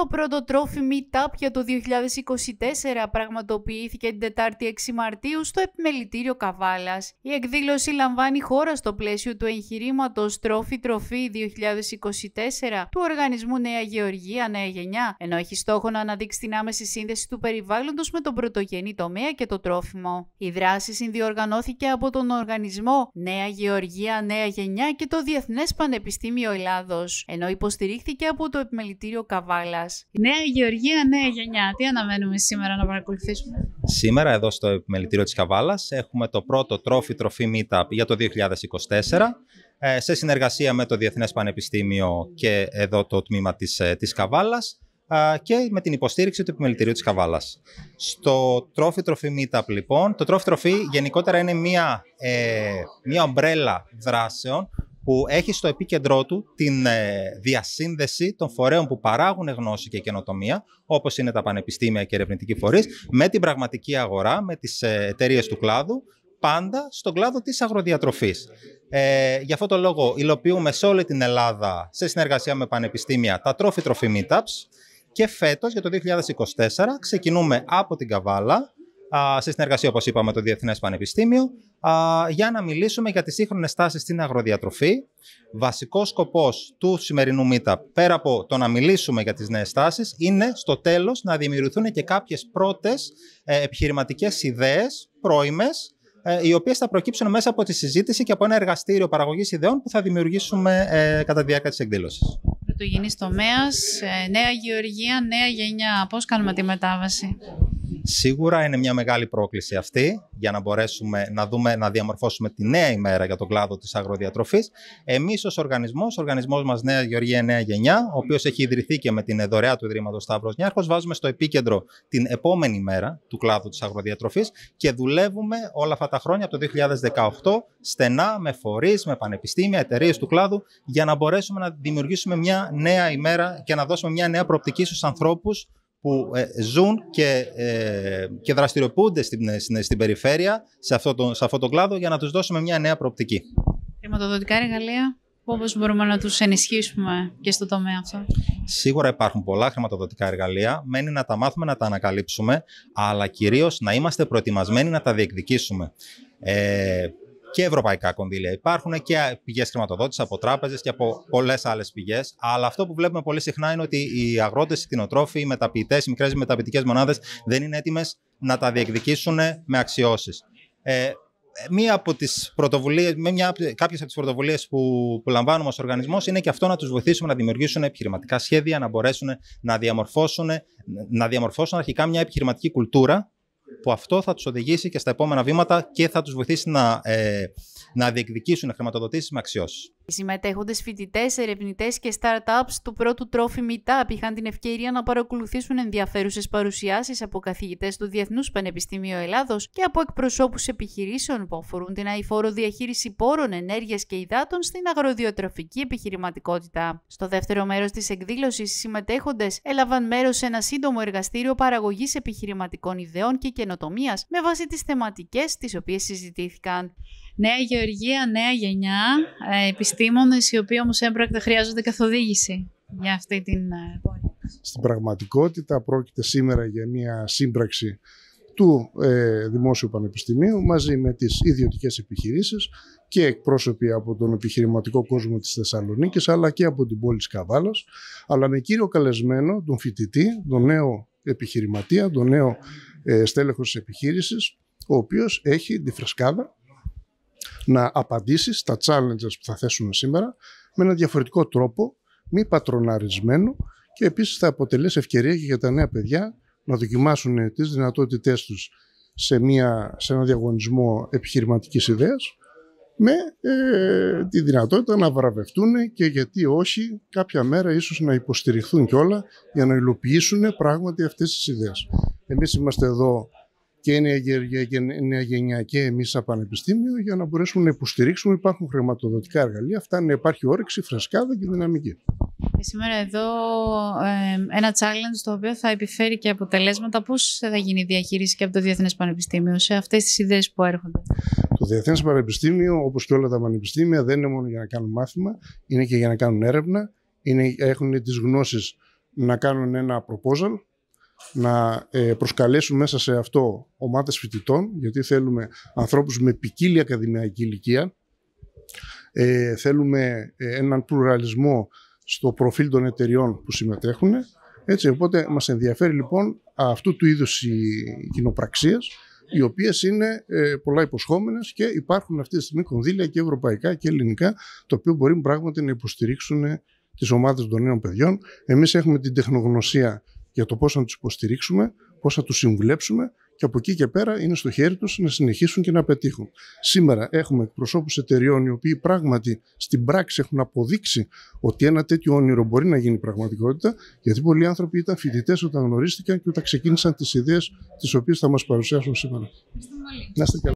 Το πρώτο τρόφι Meetup για το 2024 πραγματοποιήθηκε την Τετάρτη 6 Μαρτίου στο Επιμελητήριο Καβάλας. Η εκδήλωση λαμβάνει χώρα στο πλαίσιο του εγχειρήματος Τρόφι Τροφή 2024 του Οργανισμού Νέα Γεωργία Νέα Γενιά, ενώ έχει στόχο να αναδείξει την άμεση σύνδεση του περιβάλλοντος με τον πρωτογενή τομέα και το τρόφιμο. Η δράση συνδιοργανώθηκε από τον Οργανισμό Νέα Γεωργία Νέα Γενιά και το Διεθνές Πανεπιστήμιο Ελλάδος, ενώ υποστηρίχθηκε από το Επιμελητήριο Καβάλας. Νέα Γεωργία, νέα γενιά. Τι αναμένουμε σήμερα να παρακολουθήσουμε. Σήμερα εδώ στο επιμελητήριο της Καβάλας έχουμε το πρώτο τρόφι τροφή meetup για το 2024 ε, σε συνεργασία με το Διεθνές Πανεπιστήμιο και εδώ το τμήμα της, ε, της Καβάλας ε, και με την υποστήριξη του Επιμελητηρίου της Καβάλας. Στο τρόφι τροφή Meetup, λοιπόν, το τρόφι τροφή γενικότερα είναι μία, ε, μία ομπρέλα δράσεων που έχει στο επίκεντρό του την ε, διασύνδεση των φορέων που παράγουν γνώση και καινοτομία, όπως είναι τα πανεπιστήμια και ερευνητικοί φορείς, με την πραγματική αγορά, με τις ε, εταιρείες του κλάδου, πάντα στον κλάδο της αγροδιατροφής. Ε, για αυτό το λόγο υλοποιούμε σε όλη την Ελλάδα, σε συνεργασία με πανεπιστήμια, τα τρόφι τροφι meetups και φέτος για το 2024 ξεκινούμε από την Καβάλα σε συνεργασία, όπως είπαμε, με το Διεθνές Πανεπιστήμιο, για να μιλήσουμε για τις σύγχρονες τάσεις στην αγροδιατροφή. Βασικός σκοπός του σημερινού Meetup, πέρα από το να μιλήσουμε για τις νέες τάσεις, είναι στο τέλος να δημιουργηθούν και κάποιες πρώτες επιχειρηματικές ιδέες, πρώιμες, ε, οι οποίες θα προκύψουν μέσα από τη συζήτηση και από ένα εργαστήριο παραγωγής ιδεών που θα δημιουργήσουμε ε, κατά τη διάρκεια της εκδήλωσης. Πρωτογενής τομέας, ε, νέα γεωργία, νέα γενιά. Πώς κάνουμε τη μετάβαση. Σίγουρα είναι μια μεγάλη πρόκληση αυτή για να μπορέσουμε να δούμε, να διαμορφώσουμε τη νέα ημέρα για τον κλάδο της αγροδιατροφής. Εμείς, ως Οργανισμός, ο οργανισμός μας Νέα Γεωργία Νέα Γενιά, ο οποίος έχει ιδρυθεί και με την δωρεά του ιδρύματος Σταύρος Νιάρχος, βάζουμε στο επίκεντρο την επόμενη μέρα του κλάδου της αγροδιατροφής και δουλεύουμε όλα αυτά τα χρόνια από το 2018 στενά με φορείς, με πανεπιστήμια, εταιρείες του κλάδου για να μπορέσουμε να δημιουργήσουμε μια νέα ημέρα και να δώσουμε μια νέα προοπτική στους ανθρώπους που ε, ζουν και, ε, και δραστηριοποιούνται στην, ε, στην, περιφέρεια, σε αυτό, το, αυτό το κλάδο, για να τους δώσουμε μια νέα προοπτική. Χρηματοδοτικά εργαλεία πώς μπορούμε να τους ενισχύσουμε και στο τομέα αυτό. Σίγουρα υπάρχουν πολλά χρηματοδοτικά εργαλεία, μένει να τα μάθουμε, να τα ανακαλύψουμε, αλλά κυρίως να είμαστε προετοιμασμένοι να τα διεκδικήσουμε. Ε, και ευρωπαϊκά κονδύλια υπάρχουν και πηγές χρηματοδότησης από τράπεζες και από πολλές άλλες πηγές. Αλλά αυτό που βλέπουμε πολύ συχνά είναι ότι οι αγρότες, οι κτηνοτρόφοι, οι μεταποιητές, οι μικρές μεταποιητικές μονάδες δεν είναι έτοιμες να τα διεκδικήσουν με αξιώσεις. Ε, μία από τις πρωτοβουλίες, μια, κάποιες από τι πρωτοβουλίε, κάποιες απο τις πρωτοβουλίες που, που λαμβάνουμε ως οργανισμός είναι και αυτό να τους βοηθήσουμε να δημιουργήσουν επιχειρηματικά σχέδια, να μπορέσουν να διαμορφώσουν, να διαμορφώσουν αρχικά μια επιχειρηματική κουλτούρα που αυτό θα τους οδηγήσει και στα επόμενα βήματα και θα τους βοηθήσει να, ε, να διεκδικήσουν χρηματοδοτήσει με αξιώσει. Οι συμμετέχοντες φοιτητές, ερευνητές και startups του πρώτου τρόφι Meetup είχαν την ευκαιρία να παρακολουθήσουν ενδιαφέρουσες παρουσιάσεις από καθηγητές του Διεθνούς Πανεπιστημίου Ελλάδος και από εκπροσώπους επιχειρήσεων που αφορούν την αηφόρο διαχείριση πόρων, ενέργειας και υδάτων στην αγροδιοτροφική επιχειρηματικότητα. Στο δεύτερο μέρος της εκδήλωσης, οι συμμετέχοντες έλαβαν μέρος σε ένα σύντομο εργαστήριο παραγωγής επιχειρηματικών ιδεών και καινοτομίας με βάση τις θεματικές τις οποίες συζητήθηκαν. Νέα Γεωργία, νέα γενιά, ε, οι οποίοι όμως έμπρακτα χρειάζονται καθοδήγηση για αυτή την πόλη. Ε, Στην πραγματικότητα πρόκειται σήμερα για μια σύμπραξη του ε, Δημόσιου Πανεπιστημίου μαζί με τις ιδιωτικές επιχειρήσεις και εκπρόσωποι από τον επιχειρηματικό κόσμο της Θεσσαλονίκης αλλά και από την πόλη της αλλά με κύριο καλεσμένο τον φοιτητή, τον νέο επιχειρηματία, τον νέο ε, στέλεχος της επιχείρησης ο οποίος έχει τη φρεσκάδα να απαντήσεις στα challenges που θα θέσουν σήμερα με ένα διαφορετικό τρόπο, μη πατροναρισμένο και επίσης θα αποτελέσει ευκαιρία και για τα νέα παιδιά να δοκιμάσουν τις δυνατότητές τους σε, μια, σε ένα διαγωνισμό επιχειρηματικής ιδέας με ε, τη δυνατότητα να βραβευτούν και γιατί όχι κάποια μέρα ίσως να υποστηριχθούν κιόλα για να υλοποιήσουν πράγματι αυτές τις ιδέες. Εμείς είμαστε εδώ και νέα γενιά και εμείς σαν πανεπιστήμιο για να μπορέσουμε να υποστηρίξουμε. Υπάρχουν χρηματοδοτικά εργαλεία. Αυτά να υπάρχει όρεξη, φρεσκάδα και δυναμική. Και σήμερα εδώ ένα challenge το οποίο θα επιφέρει και αποτελέσματα. πώς θα γίνει η διαχείριση και από το Διεθνές Πανεπιστήμιο σε αυτές τις ιδέες που έρχονται. Το Διεθνές Πανεπιστήμιο, όπως και όλα τα πανεπιστήμια, δεν είναι μόνο για να κάνουν μάθημα, είναι και για να κάνουν έρευνα, είναι, έχουν τις γνώσεις να κάνουν ένα proposal, να ε, προσκαλέσουν μέσα σε αυτό ομάδες φοιτητών, γιατί θέλουμε ανθρώπους με ποικίλη ακαδημαϊκή ηλικία, ε, θέλουμε ε, έναν πλουραλισμό στο προφίλ των εταιριών που συμμετέχουν. Έτσι, οπότε μας ενδιαφέρει λοιπόν αυτού του είδους οι κοινοπραξίες, οι οποίες είναι ε, πολλά υποσχόμενες και υπάρχουν αυτή τη στιγμή κονδύλια και ευρωπαϊκά και ελληνικά, το οποίο μπορεί πράγματι να υποστηρίξουν τις ομάδες των νέων παιδιών. Εμείς έχουμε την τεχνογνωσία για το πώς να τους υποστηρίξουμε, πώς θα τους συμβουλέψουμε και από εκεί και πέρα είναι στο χέρι τους να συνεχίσουν και να πετύχουν. Σήμερα έχουμε εκπροσώπους εταιριών οι οποίοι πράγματι στην πράξη έχουν αποδείξει ότι ένα τέτοιο όνειρο μπορεί να γίνει πραγματικότητα γιατί πολλοί άνθρωποι ήταν φοιτητές όταν γνωρίστηκαν και όταν ξεκίνησαν τις ιδέες τις οποίες θα μας παρουσιάσουν σήμερα.